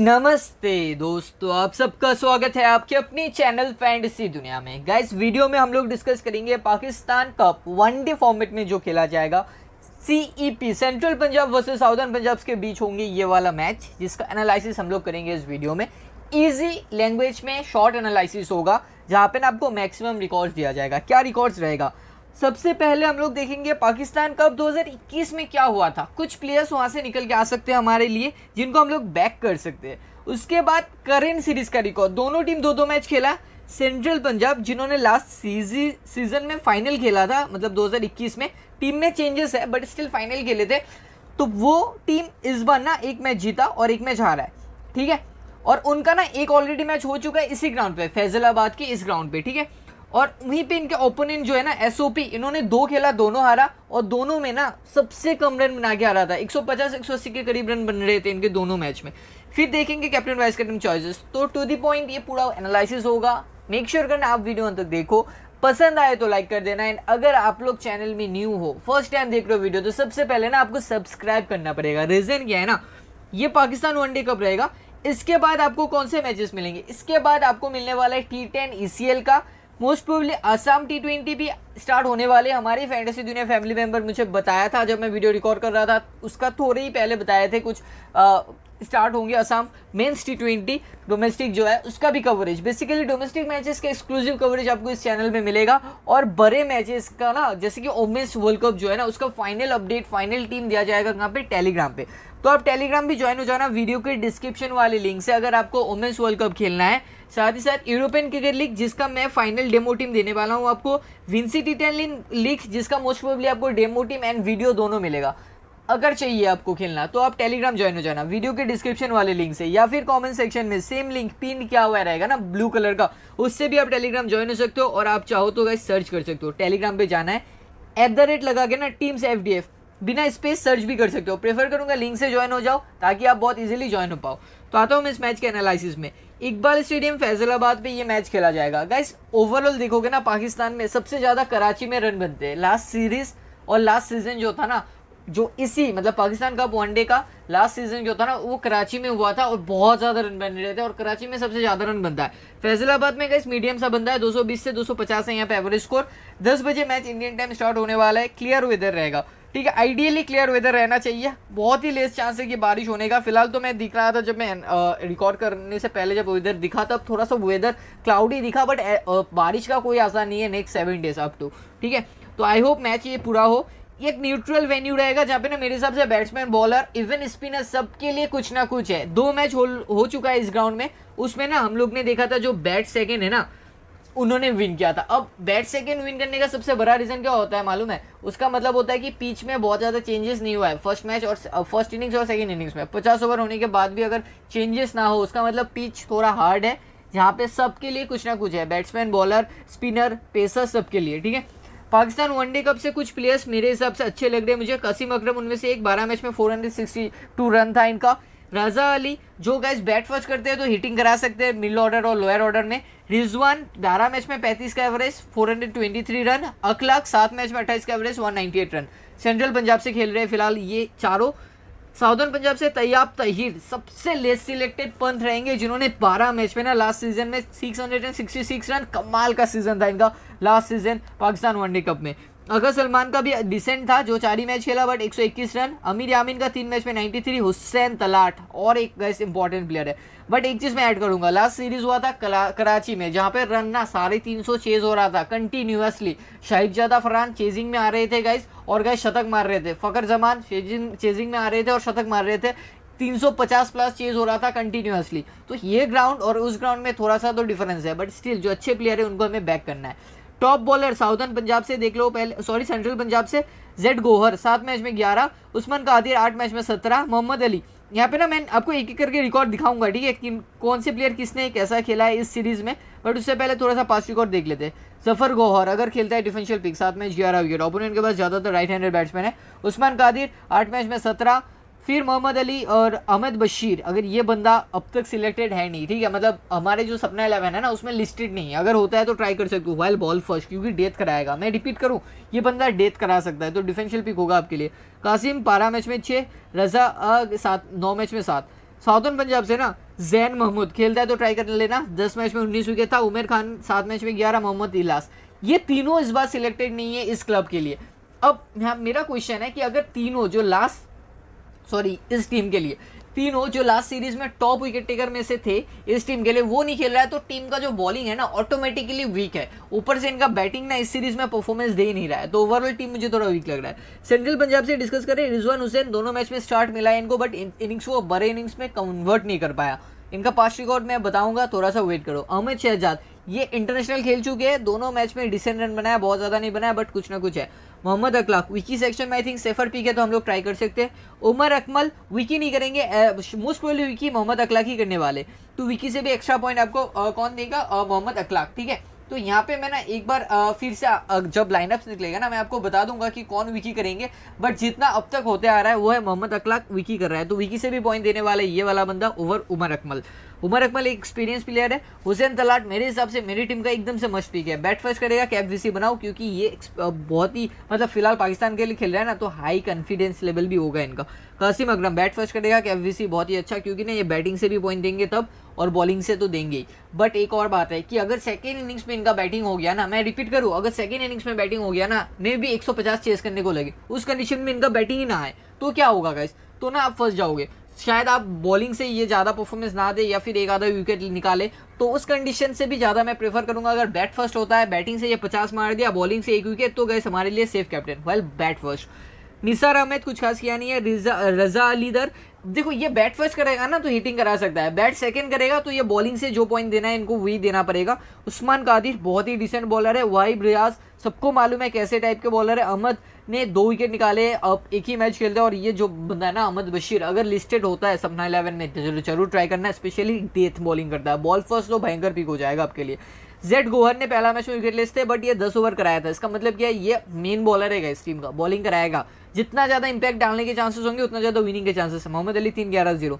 नमस्ते दोस्तों आप सबका स्वागत है आपके अपनी चैनल फैंटेसी दुनिया में गाइस वीडियो में हम लोग डिस्कस करेंगे पाकिस्तान कप वनडे फॉर्मेट में जो खेला जाएगा CEP central Punjab versus southern Punjab के बीच होंगे ये वाला मैच जिसका एनालिसिस हम लोग करेंगे इस वीडियो में ईजी लैंग्वेज में शॉर्ट एनालिसिस होगा जहाँ पर आपको मैक्सिमम रिकॉर्ड्स दिया जाएगा क्या रिकॉर्ड्स रहेगा सबसे पहले हम लोग देखेंगे पाकिस्तान कप 2021 में क्या हुआ था कुछ प्लेयर्स वहाँ से निकल के आ सकते हैं हमारे लिए जिनको हम लोग बैक कर सकते हैं उसके बाद करेंट सीरीज का रिकॉर्ड दोनों टीम दो दो मैच खेला सेंट्रल पंजाब जिन्होंने लास्ट सीजी सीजन में फाइनल खेला था मतलब 2021 में टीम में चेंजेस है बट स्टिल फाइनल खेले थे तो वो टीम इस बार ना एक मैच जीता और एक मैच हारा है ठीक है और उनका ना एक ऑलरेडी मैच हो चुका है इसी ग्राउंड पे फैजलाबाद के इस ग्राउंड पे ठीक है और वहीं पे इनके ओपोनेंट जो है ना एसओपी इन्होंने दो खेला दोनों हारा और दोनों में ना सबसे कम रन बना के आ रहा था 150 180 के करीब रन बन रहे थे इनके दोनों मैच में फिर देखेंगे कैप्टन वाइस कैप्टन चॉइसेस तो टू दी पॉइंट ये पूरा एनालिसिस होगा मेक श्योर करना आप वीडियो अंत तक देखो पसंद आए तो लाइक कर देना एंड अगर आप लोग चैनल में न्यू हो फर्स्ट टाइम देख रहे हो वीडियो तो सबसे पहले ना आपको सब्सक्राइब करना पड़ेगा रीज़न क्या है ना ये पाकिस्तान वनडे कप रहेगा इसके बाद आपको कौन से मैचेस मिलेंगे इसके बाद आपको मिलने वाला है टी टेन ई का most probably Assam T twenty भी स्टार्ट होने वाले हमारे फैंटेसी दुनिया फैमिली मेम्बर मुझे बताया था जब मैं वीडियो रिकॉर्ड कर रहा था उसका थोड़े ही पहले बताए थे कुछ आ, स्टार्ट होंगे Assam men's T twenty domestic जो है उसका भी कवरेज बेसिकली डोमेस्टिक मैचेस का एक्सक्लूसिव कवरेज आपको इस चैनल में मिलेगा और बड़े मैचेस का ना जैसे कि ओमेंस वर्ल्ड कप जो है ना उसका फाइनल अपडेट फाइनल टीम दिया जाएगा कहाँ पे टेलीग्राम पे तो आप टेलीग्राम भी ज्वाइन हो जाना वीडियो के डिस्क्रिप्शन वाले लिंक से अगर आपको ओमेंस वर्ल्ड कप खेलना है साथ ही साथ यूरोपियन क्रिकेट लीग जिसका मैं फाइनल डेमो टीम देने वाला हूँ आपको विंसी टी टेन लीग जिसका मोस्ट प्रोबली आपको डेमो टीम एंड वीडियो दोनों मिलेगा अगर चाहिए आपको खेलना तो आप टेलीग्राम ज्वाइन हो जाना वीडियो के डिस्क्रिप्शन वाले लिंक से या फिर कमेंट सेक्शन में सेम लिंक पिन क्या हुआ रहेगा ना ब्लू कलर का उससे भी आप टेलीग्राम ज्वाइन हो सकते हो और आप चाहो तो गाइस सर्च कर सकते हो टेलीग्राम पे जाना है एट द रेट लगा के ना टीम्स एफ बिना स्पेस सर्च भी कर सकते हो प्रेफर करूंगा लिंक से ज्वाइन हो जाओ ताकि आप बहुत ईजिली ज्वाइन हो पाओ तो आता हूँ मैं इस मैच के एनालिसिस में इकबाल स्टेडियम फैजलाबाद पे ये मैच खेला जाएगा गाइस ओवरऑल देखोगे ना पाकिस्तान में सबसे ज़्यादा कराची में रन बनते हैं लास्ट सीरीज और लास्ट सीजन जो था ना जो इसी मतलब पाकिस्तान कप वनडे का लास्ट सीजन जो था ना वो कराची में हुआ था और बहुत ज़्यादा रन बन रहे थे और कराची में सबसे ज़्यादा रन बनता है फैजलाबाद में गैस मीडियम सा बनता है 220 से 250 है यहाँ पे एवरेज स्कोर 10 बजे मैच इंडियन टाइम स्टार्ट होने वाला है क्लियर वेदर रहेगा ठीक है आइडियली क्लियर वेदर रहना चाहिए बहुत ही लेस चांस है कि बारिश होने का फिलहाल तो मैं दिख रहा था जब मैं रिकॉर्ड करने से पहले जब वेदर दिखा तब थोड़ा सा वेदर क्लाउडी दिखा बट बारिश का कोई आसान नहीं है next seven days up to ठीक है तो आई होप मैच ये पूरा हो ये एक न्यूट्रल वेन्यू रहेगा जहाँ पे ना मेरे हिसाब से बैट्समैन बॉलर इवन स्पिनर सबके लिए कुछ ना कुछ है दो मैच हो हो चुका है इस ग्राउंड में उसमें ना हम लोग ने देखा था जो बैट सेकेंड है ना उन्होंने विन किया था अब बैट सेकेंड विन करने का सबसे बड़ा रीज़न क्या होता है मालूम है उसका मतलब होता है कि पिच में बहुत ज़्यादा चेंजेस नहीं हुआ है फर्स्ट मैच और फर्स्ट uh, इनिंग्स और सेकेंड इनिंग्स में पचास ओवर होने के बाद भी अगर चेंजेस ना हो उसका मतलब पिच थोड़ा हार्ड है जहाँ पे सबके लिए कुछ ना कुछ है बैट्समैन बॉलर स्पिनर पेसर सबके लिए ठीक है पाकिस्तान वनडे कप से कुछ प्लेयर्स मेरे हिसाब से अच्छे लग रहे हैं मुझे कसीम अकरम उनमें से एक बारह मैच में four hundred sixty two run था इनका रजा अली जो गैस बैट फर्स्ट करते हैं तो हिटिंग करा सकते हैं मिडिल ऑर्डर और लोअर ऑर्डर में रिजवान बारह मैच में पैंतीस का एवरेज थ्री रन अखलाक सात मैच में अट्ठाईस का average eight run central Punjab से खेल रहे हैं फिलहाल ये चारों साउदर्न पंजाब से तैयाब तहिर सबसे लेस सिलेक्टेड पंथ रहेंगे जिन्होंने 12 मैच में ना लास्ट सीजन में 666 रन कमाल का सीजन था इनका last season Pakistan one day cup में अगर सलमान का भी डिसेंट था जो चार ही मैच खेला बट 121 रन अमीर यामीन का तीन मैच में 93 हुसैन तलाट और एक गैस इंपॉर्टेंट प्लेयर है बट एक चीज़ मैं ऐड करूंगा लास्ट सीरीज हुआ था कराची में जहाँ पे रन ना साढ़े तीन सौ चेज हो रहा था कंटिन्यूसली शाहिबजादा फरहान चेजिंग में आ रहे थे गाइस और गए शतक मार रहे थे फ़कर जमान चेजिंग चेजिंग में आ रहे थे और शतक मार रहे थे 350 प्लस चेज हो रहा था कंटिन्यूसली तो ये ग्राउंड और उस ग्राउंड में थोड़ा सा तो डिफरेंस है बट स्टिल जो अच्छे प्लेयर है उनको हमें बैक करना है टॉप बॉलर साउथर्न पंजाब से देख लो पहले सॉरी सेंट्रल पंजाब से जेड गोहर सात मैच में ग्यारह उस्मान कादिर आठ मैच में सत्रह मोहम्मद अली यहाँ पे ना मैं आपको एक एक करके रिकॉर्ड दिखाऊंगा ठीक है कि कौन से प्लेयर किसने कैसा खेला है इस सीरीज़ में बट उससे पहले थोड़ा सा पास रिकॉर्ड देख लेते हैं जफर गोहर अगर खेलता है डिफेंशियल पिक सात मैच ग्यारह विकेट ओपोनेंट के पास ज़्यादातर राइट हैंडेड बैट्समैन है उस्मान कादिर आठ मैच में सत्रह फिर मोहम्मद अली और अहमद बशीर अगर ये बंदा अब तक सिलेक्टेड है नहीं ठीक है मतलब हमारे जो सपना इलेवन है ना उसमें लिस्टेड नहीं है अगर होता है तो ट्राई कर सकते हो वाइल बॉल फर्स्ट क्योंकि डेथ कराएगा मैं रिपीट करूँ ये बंदा डेथ करा सकता है तो डिफेंशियल पिक होगा आपके लिए कासिम बारह मैच में छः रजा सात नौ मैच में सात साउथन पंजाब से ना जैन महमूद खेलता है तो ट्राई कर लेना दस मैच में उन्नीस विकेट था उमेर खान सात मैच में ग्यारह मोहम्मद इलास ये तीनों इस बार सिलेक्टेड नहीं है इस क्लब के लिए अब मेरा क्वेश्चन है कि अगर तीनों जो लास्ट सॉरी इस टीम के लिए तीनों जो लास्ट सीरीज में टॉप विकेट टेकर में से थे इस टीम के लिए वो नहीं खेल रहा है तो टीम का जो बॉलिंग है ना ऑटोमेटिकली वीक है ऊपर से इनका बैटिंग ना इस सीरीज में परफॉर्मेंस दे ही नहीं रहा है तो ओवरऑल टीम मुझे थोड़ा वीक लग रहा है सेंट्रल पंजाब से डिस्कस करें रिजवान हुसैन दोनों मैच में स्टार्ट मिला है इनको बट इनिंग्स वो बड़े इनिंग्स में कन्वर्ट नहीं कर पाया इनका पास्ट रिकॉर्ड मैं बताऊंगा थोड़ा सा वेट करो अहमद शहजाद ये इंटरनेशनल खेल चुके हैं दोनों मैच में डिसेंट रन बनाया बहुत ज़्यादा नहीं बनाया बट कुछ ना कुछ है मोहम्मद अखलाक विकी सेक्शन में आई थिंक सेफर पी के तो हम लोग ट्राई कर सकते हैं उमर अकमल विकी नहीं करेंगे मोस्ट प्रोबली विकी मोहम्मद अखलाक ही करने वाले तो विकी से भी एक्स्ट्रा पॉइंट आपको आ, कौन देगा मोहम्मद अखलाक ठीक है तो यहाँ पे मैं ना एक बार आ, फिर से आ, जब लाइनअप्स निकलेगा ना मैं आपको बता दूंगा कि कौन विकी करेंगे बट जितना अब तक होते आ रहा है वो है मोहम्मद अखलाक विकी कर रहा है तो विकी से भी पॉइंट देने वाला ये वाला बंदा ओवर उमर अकमल उमर अकमल एक एक्सपीरियंस प्लेयर है हुसैन तलाट मेरे हिसाब से मेरी टीम का एकदम से मस्त पिक है बैट फर्स्ट करेगा कैप विसी बनाओ क्योंकि ये बहुत ही मतलब फिलहाल पाकिस्तान के लिए खेल रहा है ना तो हाई कॉन्फिडेंस लेवल भी होगा इनका कासिम अकरम बैट फर्स्ट करेगा कैप विसी बहुत ही अच्छा क्योंकि ना ये बैटिंग से भी पॉइंट देंगे तब और बॉलिंग से तो देंगे बट एक और बात है कि अगर सेकेंड इनिंग्स में इनका बैटिंग हो गया ना मैं रिपीट करूँ अगर सेकेंड इनिंग्स में बैटिंग हो गया ना मे भी पचास चेस करने को लगे उस कंडीशन में इनका बैटिंग ही ना आए तो क्या होगा गाइस तो ना आप फंस जाओगे शायद आप बॉलिंग से ये ज़्यादा परफॉर्मेंस ना दे या फिर एक आधा विकेट निकाले तो उस कंडीशन से भी ज़्यादा मैं प्रेफर करूंगा अगर बैट फर्स्ट होता है बैटिंग से ये पचास मार दिया बॉलिंग से एक विकेट तो गए हमारे लिए safe captain well bat first Nisar Ahmed कुछ खास किया नहीं है रजा अलीदर देखो ये बैट फर्स्ट करेगा ना तो हिटिंग करा सकता है बैट सेकंड करेगा तो ये बॉलिंग से जो पॉइंट देना है इनको वही देना पड़ेगा उस्मान कादिर बहुत ही डिसेंट बॉलर है वाहिब रियाज सबको मालूम है कैसे टाइप के बॉलर है अहमद ने दो विकेट निकाले अब एक ही मैच खेलते हैं और ये जो बंदा है ना अहमद बशीर अगर लिस्टेड होता है सपना इलेवन में तो जरूर ट्राई करना है स्पेशली डेथ बॉलिंग करता है बॉल फर्स्ट तो भयंकर पिक हो जाएगा आपके लिए जेड गोहर ने पहला मैच में विकेट लेते थे बट ये दस ओवर कराया था इसका मतलब क्या है ये मेन बॉलर है इस टीम का बॉलिंग कराएगा जितना ज़्यादा इंपैक्ट डालने के चांसेस होंगे उतना ज़्यादा विनिंग के चांसेस है मोहम्मद अली तीन ग्यारह जीरो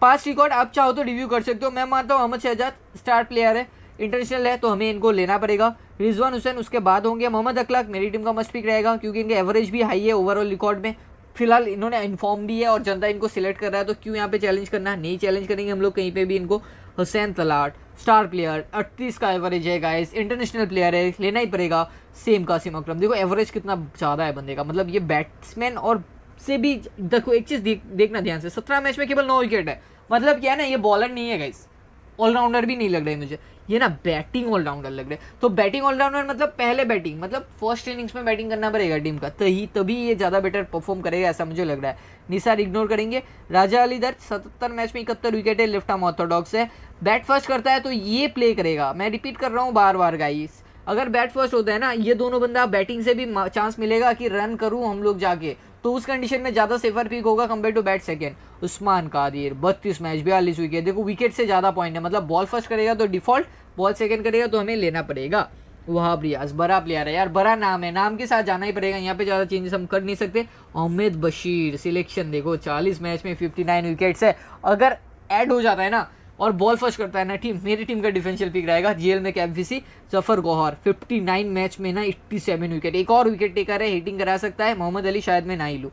पास रिकॉर्ड आप चाहो तो रिव्यू कर सकते हो मैं मानता हूँ अहमद शहजाद स्टार प्लेयर है इंटरनेशनल है तो हमें इनको लेना पड़ेगा रिजवान हुसैन उसके बाद होंगे मोहम्मद अखलाक मेरी टीम का मस्ट पिक रहेगा क्योंकि इनके एवरेज भी हाई है ओवरऑल रिकॉर्ड में फिलहाल इन्होंने इन्फॉर्म भी है और जनता इनको सिलेक्ट कर रहा है तो क्यों यहाँ पे चैलेंज करना है नहीं चैलेंज करेंगे हम लोग कहीं पे भी इनको हुसैन तलाट स्टार प्लेयर अड़तीस का एवरेज है गाइस इंटरनेशनल प्लेयर है लेना ही पड़ेगा सेम का सीमा देखो एवरेज कितना ज़्यादा है बंदे का मतलब ये बैट्समैन और से भी देखो एक चीज़ देखना ध्यान से सत्रह मैच में केवल नौ विकेट है मतलब क्या है ना ये बॉलर नहीं है गाइस ऑलराउंडर भी नहीं लग रहे मुझे ये ना बैटिंग ऑलराउंडर लग रहे तो बैटिंग ऑलराउंडर मतलब पहले बैटिंग मतलब फर्स्ट इनिंग्स में बैटिंग करना पड़ेगा टीम का तभी तो तभी ये ज़्यादा बेटर परफॉर्म करेगा ऐसा मुझे लग रहा है निसार इग्नोर करेंगे राजा अली दर्द सतहत्तर मैच में इकहत्तर विकेट है लेफ्ट आर्म ऑर्थोडॉक्स है बैट फर्स्ट करता है तो ये प्ले करेगा मैं रिपीट कर रहा हूँ बार बार गाइस अगर बैट फर्स्ट होता है ना ये दोनों बंदा बैटिंग से भी चांस मिलेगा कि रन करूँ हम लोग जाके तो उस कंडीशन में ज़्यादा सेफर पिक होगा compare to bat second Usman Qadir बत्तीस मैच बयालीस विकेट देखो विकेट से ज़्यादा पॉइंट है मतलब बॉल फर्स्ट करेगा तो डिफॉल्ट बॉल सेकेंड करेगा तो हमें लेना पड़ेगा वहाब रियाज बड़ा प्लेयर है यार बड़ा नाम है नाम के साथ जाना ही पड़ेगा यहाँ पे ज़्यादा चेंजेस हम कर नहीं सकते अहमद बशीर सिलेक्शन देखो 40 मैच में 59 विकेट्स है अगर ऐड हो जाता है ना और बॉल फर्स्ट करता है ना टीम मेरी टीम का डिफेंशियल पिक रहेगा जेल में cap VC Zafar Gohar 59 match में ना 87 विकेट एक और विकेट टेकर है हिटिंग करा सकता है मोहम्मद अली शायद मैं ना ही लूँ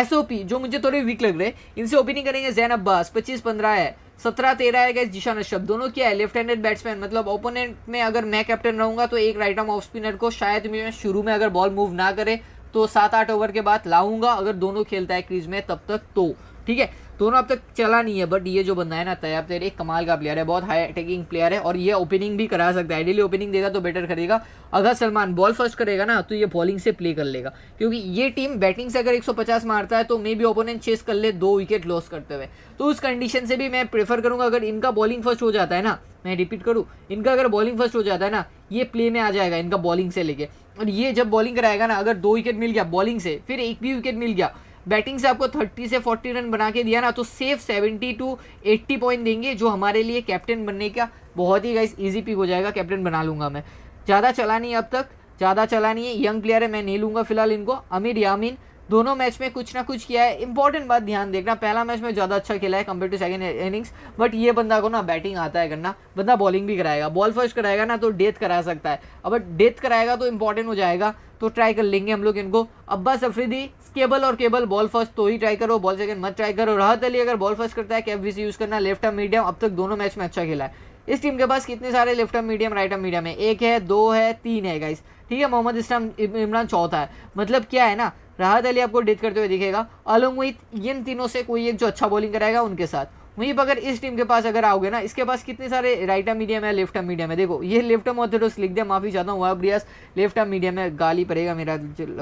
एस जो मुझे थोड़े वीक लग रहे हैं इनसे ओपनिंग करेंगे जैन अब्बास पच्चीस पंद्रह है सत्रह तेरह है गैस जिशान अशरफ दोनों क्या है लेफ्ट हैंडेड बैट्समैन मतलब ओपोनेंट में अगर मैं कैप्टन रहूंगा तो एक राइट आर्म ऑफ स्पिनर को शायद मैं शुरू में अगर बॉल मूव ना करे तो सात आठ ओवर के बाद लाऊंगा अगर दोनों खेलता है क्रीज में तब तक तो ठीक है दोनों अब तक चला नहीं है बट ये जो बंदा है ना तैयाब तेरे एक कमाल का प्लेयर है बहुत हाई अटैकिंग प्लेयर है और ये ओपनिंग भी करा सकता है आइडियली ओपनिंग देगा तो बेटर करेगा अगर सलमान बॉल फर्स्ट करेगा ना तो ये बॉलिंग से प्ले कर लेगा क्योंकि ये टीम बैटिंग से अगर 150 मारता है तो मे भी ओपोनेंट चेस कर ले दो विकेट लॉस करते हुए तो उस कंडीशन से भी मैं प्रेफर करूँगा अगर इनका बॉलिंग फर्स्ट हो जाता है ना मैं रिपीट करूँ इनका अगर बॉलिंग फर्स्ट हो जाता है ना ये प्ले में आ जाएगा इनका बॉलिंग से लेके और ये जब बॉलिंग कराएगा ना अगर दो विकेट मिल गया बॉलिंग से फिर एक भी विकेट मिल गया बैटिंग से आपको 30 से 40 रन बना के दिया ना तो सेफ 70 टू 80 पॉइंट देंगे जो हमारे लिए कैप्टन बनने का बहुत ही गाइस इजी पिक हो जाएगा कैप्टन बना लूंगा मैं ज़्यादा चला नहीं अब तक ज़्यादा चला नहीं है यंग प्लेयर है मैं नहीं लूँगा फिलहाल इनको अमीर यामिन दोनों मैच में कुछ ना कुछ किया है इंपॉर्टेंट बात ध्यान देखना पहला मैच में ज़्यादा अच्छा खेला है compare to second innings but ये बंदा को ना बैटिंग आता है करना बंदा बॉलिंग भी कराएगा बॉल फर्स्ट कराएगा ना तो डेथ करा सकता है अब डेथ कराएगा तो इंपॉर्टेंट हो जाएगा तो ट्राई कर लेंगे हम लोग इनको अब्बास अफरीदी केबल और केबल बॉल फर्स्ट तो ही ट्राई करो बॉल सेकंड मत ट्राई करो राहत अली अगर बॉल फर्स्ट करता है कैफ वी यूज़ करना लेफ्ट आर्म मीडियम अब तक दोनों मैच में अच्छा खेला है इस टीम के पास कितने सारे left arm medium right arm medium है एक है दो है तीन है गाइस ठीक है मोहम्मद इस्लाम इमरान चौथा है मतलब क्या है ना राहत अली आपको डिट करते हुए दिखेगा अलोंग विथ इन तीनों से कोई एक जो अच्छा बॉलिंग कराएगा उनके साथ पर अगर इस टीम के पास अगर आओगे ना इसके पास कितने सारे राइट आर्म मीडियम है लेफ्ट आर्म मीडियम है देखो ये लेफ्ट आर्म ऑर्थोडॉक्स लिख दिया माफी चाहता हूँ अब ब्रियास लेफ्ट आर्म मीडियम है गाली पड़ेगा मेरा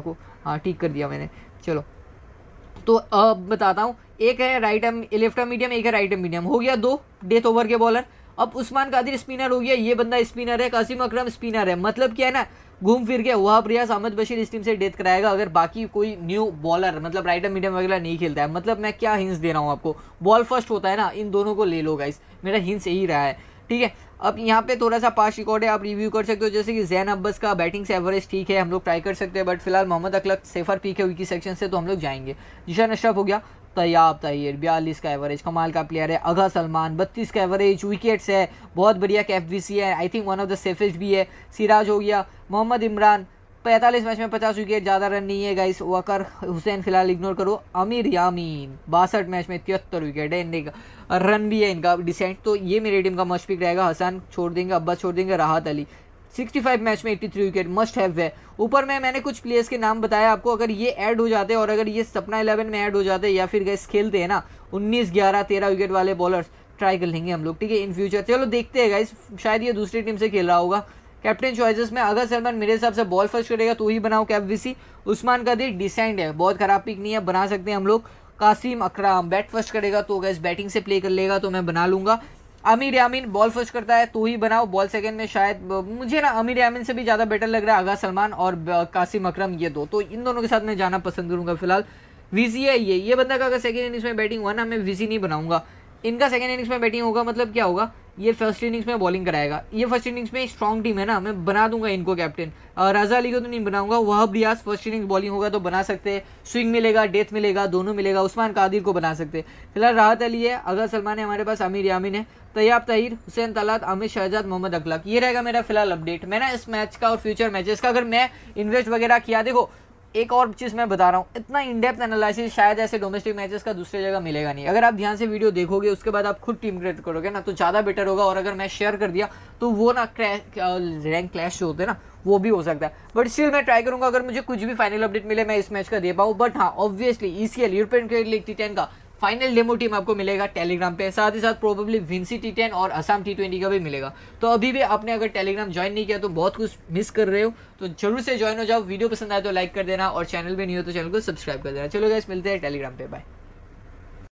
को हाँ ठीक कर दिया मैंने चलो तो अब बताता हूँ एक है right arm left arm medium एक है राइट आर्म मीडियम हो गया दो डेथ ओवर के बॉलर अब उस्मान कादिर स्पिनर हो गया ये बंदा स्पिनर है कासिम अकरम स्पिनर है मतलब क्या है ना घूम फिर के वहाब रियाज अहमद बशीर इस टीम से डेथ कराएगा अगर बाकी कोई न्यू बॉलर मतलब राइटर मीडियम वगैरह नहीं खेलता है मतलब मैं क्या हिंस दे रहा हूँ आपको बॉल फर्स्ट होता है ना इन दोनों को ले लो गाइस मेरा हिंस यही रहा है ठीक है अब यहाँ पे थोड़ा सा पास रिकॉर्ड है आप रिव्यू कर सकते हो जैसे कि जैन अब्बस का बैटिंग से एवरेज ठीक है हम लोग ट्राई कर सकते हैं बट फिलहाल मोहम्मद अखलक सेफर पीक है विकी सेक्शन से तो हम लोग जाएंगे जिशा नशरफ हो गया तैयाब तहिर बयालीस का एवरेज कमाल का प्लेयर है अगर सलमान बत्तीस का एवरेज विकेट्स है बहुत बढ़िया कैफ एफ है I think one of the safest भी है सिराज हो गया मोहम्मद इमरान पैंतालीस मैच में पचास विकेट ज़्यादा रन नहीं है गाइस वकर हुसैन फिलहाल इग्नोर करो आमिर यामीन बासठ मैच में तिहत्तर विकेट है इनका रन भी है इनका डिसेंट तो ये मेरी टीम का मस्ट पिक रहेगा हसन छोड़ देंगे अब्बास छोड़ देंगे राहत अली 65 मैच में 83 विकेट मस्ट हैव है ऊपर में मैंने कुछ प्लेयर्स के नाम बताया आपको अगर ये ऐड हो जाते और अगर ये सपना 11 में ऐड हो जाते या फिर गैस खेलते हैं ना 19 11 13 विकेट वाले बॉलर्स ट्राई कर लेंगे हम लोग ठीक है इन फ्यूचर चलो देखते हैं गाइस शायद ये दूसरी टीम से खेल रहा होगा कैप्टन चॉइसेस में अगर सलमान मेरे हिसाब से बॉल फर्स्ट करेगा तो ही बनाओ कैप विसी उस्मान दिल डिसेंड है बहुत ख़राब पिक नहीं है बना सकते हैं हम लोग कासिम अकराम बैट फर्स्ट करेगा तो गैस बैटिंग से प्ले कर लेगा तो मैं बना लूँगा आमिर यामिन बॉल फर्स्ट करता है तो ही बनाओ बॉल सेकंड में शायद मुझे ना आमिर यामिन से भी ज़्यादा बेटर लग रहा है आगा सलमान और कासिम अकरम ये दो तो इन दोनों के साथ मैं जाना पसंद करूँगा फिलहाल वीजी है ये ये बंदा का अगर सेकेंड इनिंग्स में बैटिंग हुआ ना मैं विजी नहीं बनाऊंगा इनका सेकेंड इनिंग्स में बैटिंग होगा मतलब क्या होगा ये फर्स्ट इनिंग्स में बॉलिंग कराएगा ये फर्स्ट इनिंग्स में स्ट्रॉन्ग टीम है ना मैं बना दूंगा इनको कैप्टन राजा अली को तो नहीं बनाऊंगा वह रियाज फर्स्ट इनिंग्स बॉलिंग होगा तो बना सकते हैं स्विंग मिलेगा डेथ मिलेगा दोनों मिलेगा उस्मान कादिर को बना सकते हैं फिलहाल राहत अली है अगर सलमान है हमारे पास अमीर यामिन है तैयाब तहिर हुसैन तलात आमिर शहजाद मोहम्मद अखलाक ये रहेगा मेरा फिलहाल अपडेट मैं ना इस मैच का और फ्यूचर मैचेस का अगर मैं इन्वेस्ट वगैरह किया देखो एक और चीज़ मैं बता रहा हूँ इतना इनडेप्थ एनालिसिस शायद ऐसे डोमेस्टिक मैचेस का दूसरी जगह मिलेगा नहीं अगर आप ध्यान से वीडियो देखोगे उसके बाद आप खुद टीम क्रिएट करोगे ना तो ज़्यादा बेटर होगा और अगर मैं शेयर कर दिया तो वो ना रैंक क्लैश जो होते हैं ना वो भी हो सकता है बट स्टिल मैं ट्राई करूँगा अगर मुझे कुछ भी फाइनल अपडेट मिले मैं इस मैच का दे पाऊँ बट हाँ obviously E European cricket league T ten का फाइनल डेमो टीम आपको मिलेगा टेलीग्राम पे साथ ही साथ प्रोबेबली विंसी टी टेन और असम टी ट्वेंटी का भी मिलेगा तो अभी भी आपने अगर टेलीग्राम ज्वाइन नहीं किया तो बहुत कुछ मिस कर रहे हो तो जरूर से ज्वाइन हो जाओ वीडियो पसंद आए तो लाइक कर देना और चैनल भी नहीं हो तो चैनल को सब्सक्राइब कर देना चलो गैस मिलते हैं टेलीग्राम पे बाय